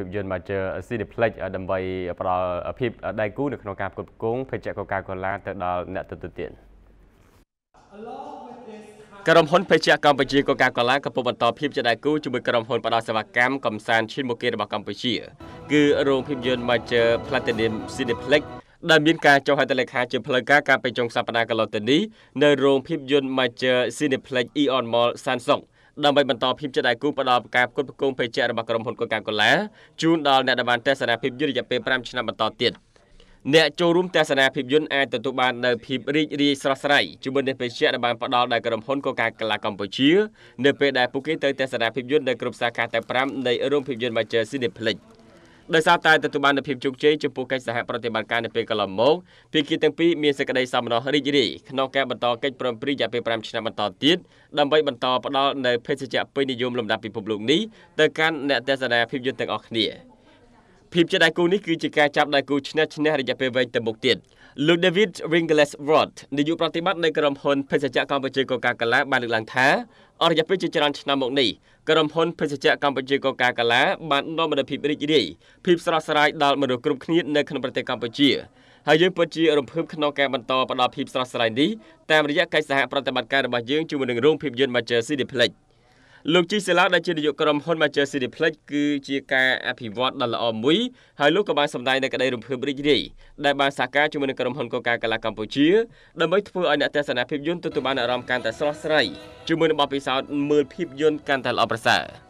ភាពយន្ត Major Cineplex ដើម្បីផ្ដល់ភាពដៃគូ នៅក្នុងការផ្គត់ផ្គង់ភេសជ្ជៈកូកាកូឡាទៅដល់អ្នកទៅទៅទៀតក្រុមហ៊ុនភេសជ្ជៈកម្ពុជាកូកាកូឡាកំពុងបន្តភាពជាដៃគូជាមួយក្រុមហ៊ុនផ្ដល់សេវាកម្មកំសាន្តឈានមុខគេរបស់កម្ពុជាគឺរោងភាពយន្ត Major Platinum Cineplex ដែលមានការចុះហត្ថលេខាជាផ្លូវការកាលពីចុងសប្តាហ៍កន្លងទៅនេះនៅរោងភាពយន្ត Major Cineplex Eon Mall San Song ដើម្បីបន្តភាពជាដៃគូផ្ដល់ការផ្គត់ផ្គង់ភេសជ្ជៈរបស់ក្រុមហ៊ុនកូកាកូឡាជូនដល់អ្នកដែលបានទស្សនាភាពយន្តរយៈពេល5ឆ្នាំបន្តទៀតអ្នកចូលរួមទស្សនាភាពយន្តអាចទទួលបាននូវភាពរីករាយស្រស់ស្រាយជាមួយនឹងបេជ្ជៈដែលបានផ្ដល់ដល់ក្រុមហ៊ុនកូកាកូឡាកម្ពុជានៅពេលដែលពួកគេទៅទស្សនាភាពយន្តនៅក្រុមសាខាទាំង5នៃរោងភាពយន្ត Major Cineplex ដោយសារតែទទួលបាននូវភាពជោគជ័យចំពោះកិច្ចសហប្រតិបត្តិការនៅពេលកន្លងមកភាគីទាំងពីរមានសេចក្តីសោមនស្សរីករាយក្នុងការបន្តកិច្ចព្រមព្រៀងរយៈពេល5ឆ្នាំបន្តទៀតដើម្បីបន្តផ្តល់នូវភេសជ្ជៈពេញនិយមលំដាប់ពិភពលោកនេះទៅកាន់អ្នកទស្សនាភាពយន្តទាំងអស់គ្នា។ភាពជាដៃគូនេះគឺជាការចាប់ដៃគូឈ្នះឈ្នះរយៈពេលវែងទៅមុខទៀតលោក David Ringles Roth នាយកប្រតិបត្តិនៃក្រុមហ៊ុនភេសជ្ជៈកម្ពុជាកូកាកូឡាបានលើកឡើងថាអររយៈពេលជាច្រើនឆ្នាំមកនេះក្រុមហ៊ុនភេសជ្ជៈកម្ពុជាកូកាកូឡាបាននាំមកនូវភាពរីករាយភាពស្រស់ស្រាយដល់មនុស្សគ្រប់គ្នានៅក្នុងប្រទេសកម្ពុជាហើយយើងពិតជារំភើបក្នុងការបន្តផ្តល់ភាពស្រស់ស្រាយនេះតាមរយៈកិច្ចសហប្រតិបត្តិការរបស់យើងជាមួយនឹងរោងភាពយន្ត Manchester Cineplex លោកជីសេឡាដែលជានាយកក្រុមហ៊ុន Manchester City Plex គឺជាការអភិវឌ្ឍដ៏ល្អមួយហើយលោកក៏បានសម្ដែងនៅក្តីរំភើបរីករាយដែលបានសហការជាមួយនឹងក្រុមហ៊ុនកូកាកូឡាកម្ពុជាដើម្បីធ្វើឲ្យអ្នកទស្សនាភាពយន្តទទួលបានអារម្មណ៍កាន់តែស្រស់ស្រាយជាមួយនឹងបទពិសោធន៍មើលភាពយន្តកាន់តែល្អប្រសើរ។